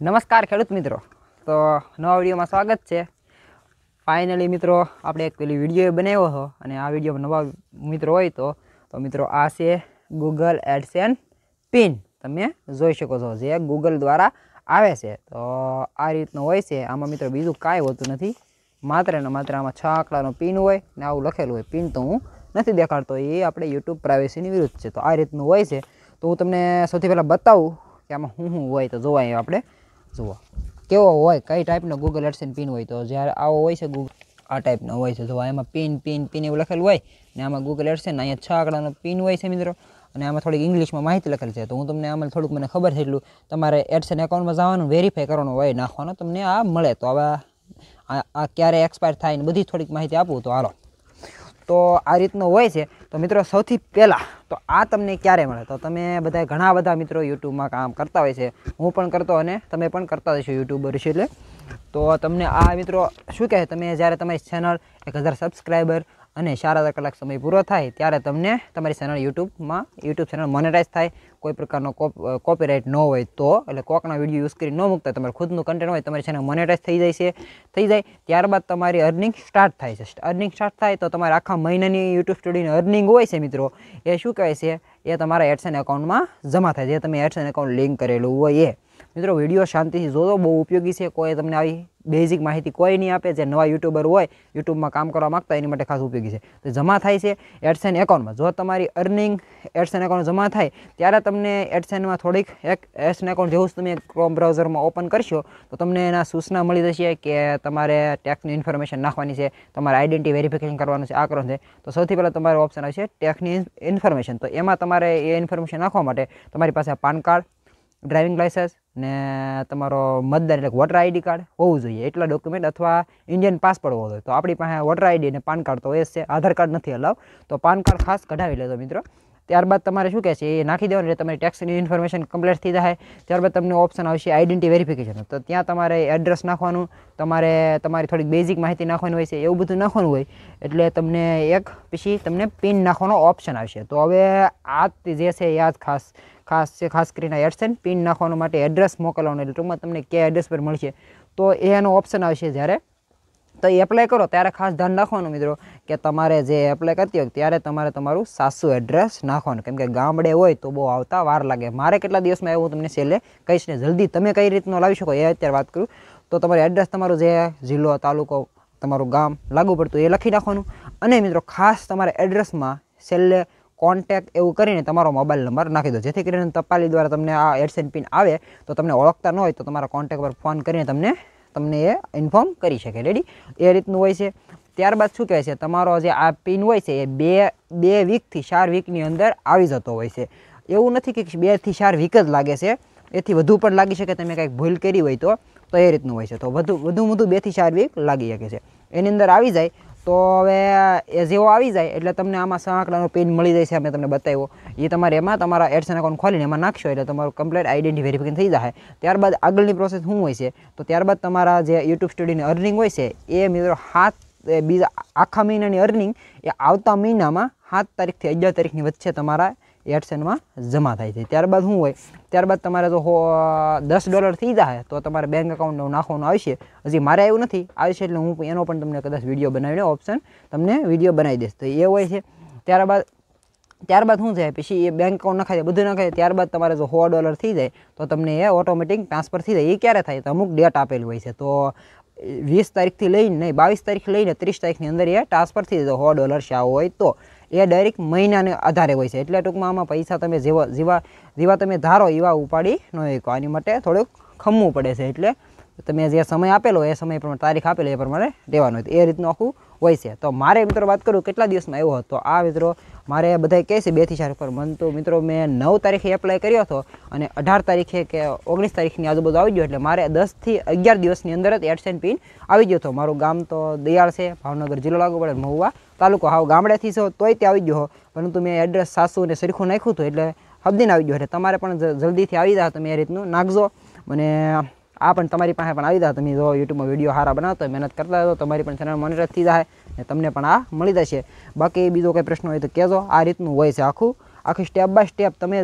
નમસ્કાર ખેડૂત મિત્રો તો નવા વિડીયોમાં સ્વાગત છે ફાઇનલી મિત્રો આપણે એક પેલી વિડીયો બનાવ્યો હતો અને આ વિડીયોમાં નવા મિત્રો હોય તો તો મિત્રો આ છે ગૂગલ એડસેન પિન તમે જોઈ શકો છો જે ગૂગલ દ્વારા આવે છે તો આ રીતનું હોય છે આમાં મિત્રો બીજું કાંઈ હોતું નથી માત્ર ને માત્ર આમાં છ આંકડાનો પિન હોય ને આવું લખેલું હોય પિન તો હું નથી દેખાડતો એ આપણે યુટ્યુબ પ્રાઇવેસીની વિરુદ્ધ છે તો આ રીતનું હોય છે તો હું તમને સૌથી પહેલાં બતાવું કે આમાં શું શું હોય તો જોવાય આપણે જુઓ કેવો હોય કઈ ટાઈપનો ગૂગલ એડસન પિન હોય તો જ્યારે આવો હોય છે ગૂગલ આ ટાઈપનો હોય છે જુઓ એમાં પિન પિન પિન એવું લખેલું હોય ને આમાં ગૂગલ એડસન અહીંયા છ આંકડાનો પિન હોય છે મિત્રો અને આમાં થોડીક ઇંગ્લિશમાં માહિતી લખેલી છે તો હું તમને આમાં થોડુંક મને ખબર છે એટલું તમારે એડસન એકાઉન્ટમાં જવાનું વેરીફાઈ કરવાનું હોય નાખવાનો તમને આ મળે તો હવે આ ક્યારે એક્સપાયર થાય ને બધી થોડીક માહિતી આપું તો હાલો તો આ રીતનો હોય છે તો મિત્રો સૌથી પહેલાં તો આ તમને ક્યારે મળે તો તમે બધા ઘણા બધા મિત્રો યુટ્યુબમાં કામ કરતા હોય છે હું પણ કરતો અને તમે પણ કરતા હોય છે યુટ્યુબર છે એટલે તો તમને આ મિત્રો શું કહે તમે જ્યારે તમારી ચેનલ એક હજાર સબસ્ક્રાઈબર અને 14 કલાક સમય પૂરો થાય ત્યારે તમને તમારી ચેનલ YouTube માં YouTube ચેનલ મોનેટાઇઝ થાય કોઈ પ્રકારનો કોપીરાઈટ નો હોય તો એટલે કોઈક ના વિડિયો યુઝ કરીને નો મુકતા તમારું ખુદનું કન્ટેન્ટ હોય તમારી ચેનલ મોનેટાઇઝ થઈ જાય છે થઈ જાય ત્યારબાદ તમારી અર્નિંગ સ્ટાર્ટ થાય છે અર્નિંગ સ્ટાર્ટ થાય તો તમારા આખા મહિનાની YouTube સ્ટુડિયોની અર્નિંગ હોય છે મિત્રો એ શું કહે છે એ તમારા એડસના એકાઉન્ટમાં જમા થાય છે તમે એડસના એકાઉન્ટ લિંક કરેલું હોય એ મિત્રો વિડિયો શાંતિથી જોજો બહુ ઉપયોગી છે કોઈ તમને આવી બેઝિક માહિતી કોઈ નહી આપે જે નવો યુટ્યુબર હોય YouTube માં કામ કરવા માંગતો એની માટે ખાસ ઉપયોગી છે તો જમા થાય છે AdSense એકાઉન્ટમાં જો તમારી અર્નિંગ AdSense એકાઉન્ટમાં જમા થાય ત્યારે તમને AdSense માં થોડીક એક AdSense એકાઉન્ટ જેવું છે તમે Chrome બ્રાઉઝરમાં ઓપન કરશો તો તમને એના સૂચના મળી જશે કે તમારે ટેકનિકલ ઇન્ફોર્મેશન નાખવાની છે તમારે આઈડેન્ટિટી વેરીફિકેશન કરવાનું છે આ ક્રોમ છે તો સૌથી પહેલા તમારો ઓપ્શન આવશે ટેકનિકલ ઇન્ફોર્મેશન તો એમાં તમારે એ ઇન્ફોર્મેશન નાખવા માટે તમારી પાસે પાન કાર્ડ ड्राइविंग लाइसेंस ને તમારો મતદાર એટલે વોટર આઈડી કાર્ડ હોવું જોઈએ એટલા ડોક્યુમેન્ટ અથવા ઇન્ડિયન પાસપોર્ટ હોય તો આપણી પાસે વોટર આઈડી ને પાન કાર્ડ તો હોઈ જશે આધાર કાર્ડ નથી અલાવ તો પાન કાર્ડ ખાસ કઢાવી લેજો મિત્રો ત્યારબાદ તમારે શું કહે છે એ નાખી દેવાનું એટલે તમારી ટેક્સ ઇન્ફોર્મેશન કમ્પ્લીટ થઈ જાય ત્યારબાદ તમને ઓપ્શન આવશે આઈડેન્ટિટી વેરીફિકેશન તો ત્યાં તમારે એડ્રેસ નાખવાનું તમારે તમારી થોડી બેઝિક માહિતી નાખવાની હોય છે એવું બધું નાખવાનું હોય એટલે તમને એક પછી તમને પિન નાખવાનો ઓપ્શન આવશે તો હવે આ જે છે યાદ ખાસ ખાસથી ખાસ કરીને એડ્રેસન પિન નાખવાનું માટે એડ્રેસ મોકલવાનું એટલે તમને કે એડ્રેસ પર મળશે તો એનો ઓપ્શન આવશે ત્યારે તો એ એપ્લાય કરો ત્યારે ખાસ ધ્યાન રાખવાનું મિત્રો કે તમારે જે એપ્લાય કરત્યો ત્યારે તમારે તમારું સાસુ એડ્રેસ નાખવાનું કેમ કે ગામડે હોય તો બહુ આવતા વાર લાગે મારે કેટલા દિવસમાં આવે હું તમને સેલે કઈ છે જલ્દી તમે કઈ રીતનો લાવી શકો એ અત્યારે વાત કર્યું તો તમારું એડ્રેસ તમારો જે જિલ્લો તાલુકો તમારો ગામ લાગુ પડતો એ લખી નાખવાનું અને મિત્રો ખાસ તમારા એડ્રેસમાં સેલે કોન્ટેક્ટ એવું કરીને તમારો મોબાઈલ નંબર નાખી દો જેથી કરીને તપાળી દ્વારા તમને આ એડસેન્ડ પિન આવે તો તમને ઓળખતા ન હોય તો તમારા કોન્ટેક્ટ પર ફોન કરીને તમને તમને એ ઇન્ફોર્મ કરી શકે રેડી એ રીતનું હોય છે ત્યારબાદ શું કહેવાય છે તમારો જે આ પિન હોય છે એ બે બે વીકથી ચાર વીકની અંદર આવી જતો હોય છે એવું નથી કે બેથી ચાર વીક જ લાગે છે એથી વધુ પણ લાગી શકે તમે કાંઈક ભૂલ કરી હોય તો તો એ રીતનું હોય છે તો વધુ વધુ વધુ બેથી ચાર વીક લાગી શકે છે એની અંદર આવી જાય તો હવે જેવો આવી જાય એટલે તમને આમાં સંગ્રહનો પેજ મળી જાય છે અમે તમને બતાવ્યો એ તમાર એમાં તમારું એડ્સ એકાઉન્ટ ખોલીને એમાં નાખશો એટલે તમારું કમ્પ્લીટ આઈડેન્ટિટી વેરીફિકેશન થઈ જાય ત્યારબાદ આગળની પ્રોસેસ શું હોય છે તો ત્યારબાદ તમાર આ જે YouTube સ્ટુડિયોની અર્નિંગ હોય છે એ મિત્રો હાથ એ બીજા આખા મહિનાની અર્નિંગ એ આવતા મહિનામાં 7 તારીખથી 17 તારીખની વચ્ચે તમાર 800 जमा થાય છે ત્યારબાદ શું હોય ત્યારબાદ તમારે જો 10 ડોલર થી જાય તો તમારા બેંક એકાઉન્ટ નો નાખોનો આવશે અજી મારા આવું નથી આવશે એટલે હું એનો પણ તમને કદાચ વિડિયો બનાવી રહ્યો ઓપ્શન તમને વિડિયો બનાવી દે તો એ હોય છે ત્યારબાદ ત્યારબાદ શું થાય પછી એ બેંક કાઉન્ટ નખાય બધું નખાય ત્યારબાદ તમારે જો 100 ડોલર થી જાય તો તમને એ ઓટોમેટિક ટ્રાન્સફર થઈ જાય એ ક્યારે થાય તો અમુક डेट આપેલ હોય છે તો 20 તારીખ થી લઈને નહી 22 તારીખ લઈને 30 તારીખ ની અંદર એ ટ્રાન્સફર થી જો 100 ડોલર શા હોય તો એ ડાયરેક્ટ મહિનાને આધારે હોય છે એટલે ટુકમાં આમાં પૈસા તમે જેવા જીવા રીવા તમે ધારો એવા ઉપાડી ન હોય કો આની માટે થોડું ખમવું પડે છે એટલે તમે જે સમય આપેલા એ સમય પર તારીખ આપેલા એ પર તમારે દેવાનું છે એ રીતનો આખો હોય છે તો મારે મિત્રો વાત કરું કેટલા દિવસમાં આવ્યો હતો આ મિત્રો મારે બધા કહે છે બેથી ચાર પર મન તો મિત્રો મેં નવ તારીખે એપ્લાય કર્યો હતો અને અઢાર તારીખે કે ઓગણીસ તારીખની આજુબાજુ આવી ગયો એટલે મારે દસથી અગિયાર દિવસની અંદર જ એડસેન પિન આવી ગયો હતો મારું ગામ તો દયાળ છે ભાવનગર જિલ્લો લાગુ પડે મહુવા તાલુકો હાવ ગામડેથી છો તોય ત્યાં આવી ગયો પરંતુ મેં એડ્રેસ સાસુ અને સરખું નાખ્યું હતું એટલે હબદીને આવી ગયો એટલે તમારે પણ જલ્દીથી આવી જાઓ તમે એ રીતનું નાખજો અને આ પણ તમારી પાસે પણ આવી જાય તમે જો YouTube માં વિડિયો સારા બનાવતો મહેનત કરતા જો તમારી પણ ચેનલ મોનેટાઈઝ થઈ જાય અને તમને પણ આ મળી જશે બાકી બીજો કોઈ પ્રશ્ન હોય તો કેજો આ રીતનું હોય છે આખું આખી સ્ટેપ બાય સ્ટેપ તમે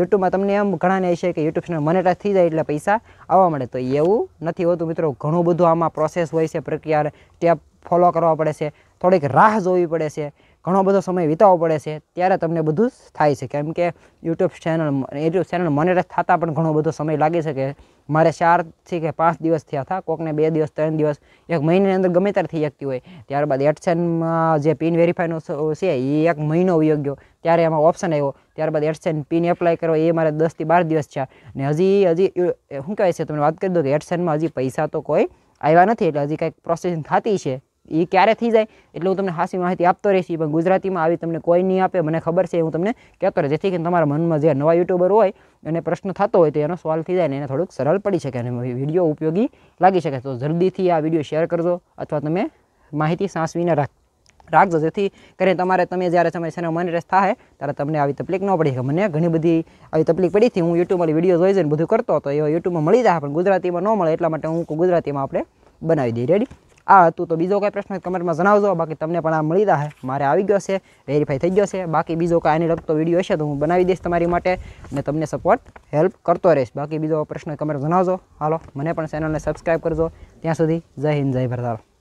YouTube માં તમને એમ ઘણાને હશે કે YouTube માં મોનેટાઈઝ થઈ જાય એટલે પૈસા આવવા મળે તો એવું નથી હોતું મિત્રો ઘણો બધો આમાં પ્રોસેસ હોય છે પ્રક્રિયા ટેપ ફોલો કરવા પડે છે થોડીક રાહ જોવી પડે છે ઘણો બધો સમય વિતાવવો પડે છે ત્યારે તમને બધું થાય છે કેમ કે YouTube channel YouTube channel monetize થતાં પણ ઘણો બધો સમય લાગી શકે મારે ચારથી કે પાંચ દિવસ થયા હતા કોકને બે દિવસ ત્રણ દિવસ એક મહિનાની અંદર ગમે ત્યારે થઈ શકતી હોય ત્યારબાદ એડસેનમાં જે પિન વેરીફાઈનો છે એ એક મહિનો વયો ગયો ત્યારે એમાં ઓપ્શન આવ્યો ત્યારબાદ એડસેન પિન એપ્લાય કરો એ મારે દસથી બાર દિવસ છે ને હજી હજી શું કહેવાય છે તમને વાત કરી દો કે એડસેનમાં હજી પૈસા તો કોઈ આવ્યા નથી એટલે હજી કંઈક પ્રોસેસિંગ થતી છે એ ક્યારે થઈ જાય એટલે હું તમને ખાસી માહિતી આપતો રહીશ પણ ગુજરાતીમાં આવી તમને કોઈ નહીં આપે મને ખબર છે હું તમને કહેતો રહે જેથી કરીને તમારા મનમાં જે નવા યુટ્યુબર હોય અને પ્રશ્ન થતો હોય તો એનો સોલ્વ થઈ જાય ને એને થોડુંક સરળ પડી શકે અને વિડીયો ઉપયોગી લાગી શકે તો જલ્દીથી આ વિડીયો શેર કરજો અથવા તમે માહિતી સાંસવીને રાખ રાખજો જેથી કરીને તમારે તમે જ્યારે તમે મન મનરેસ થાય ત્યારે તમને આવી તકલીફ ન પડી શકે મને ઘણી બધી આવી તકલીફ પડી હતી હું યુટ્યુબમાં વિડીયો જોઈ જઈને બધું કરતો હતો એ યુટ્યુબમાં મળી જાય પણ ગુજરાતીમાં ન મળે એટલા માટે હું ગુજરાતીમાં આપણે બનાવી દઈએ રેડી આ હતું તો બીજો કોઈ પ્રશ્ન કમેન્ટમાં જણાવજો બાકી તમને પણ આ મળી રહે મારે આવી ગયો છે વેરીફાઈ થઈ ગયો છે બાકી બીજો કોઈ આને લગતો વિડીયો હશે તો હું બનાવી દઈશ તમારી માટે ને તમને સપોર્ટ હેલ્પ કરતો રહીશ બાકી બીજો પ્રશ્ન કમેન્ટ જણાવજો હાલો મને પણ ચેનલને સબસ્ક્રાઈબ કરજો ત્યાં સુધી જય હિન્દ જય ભારત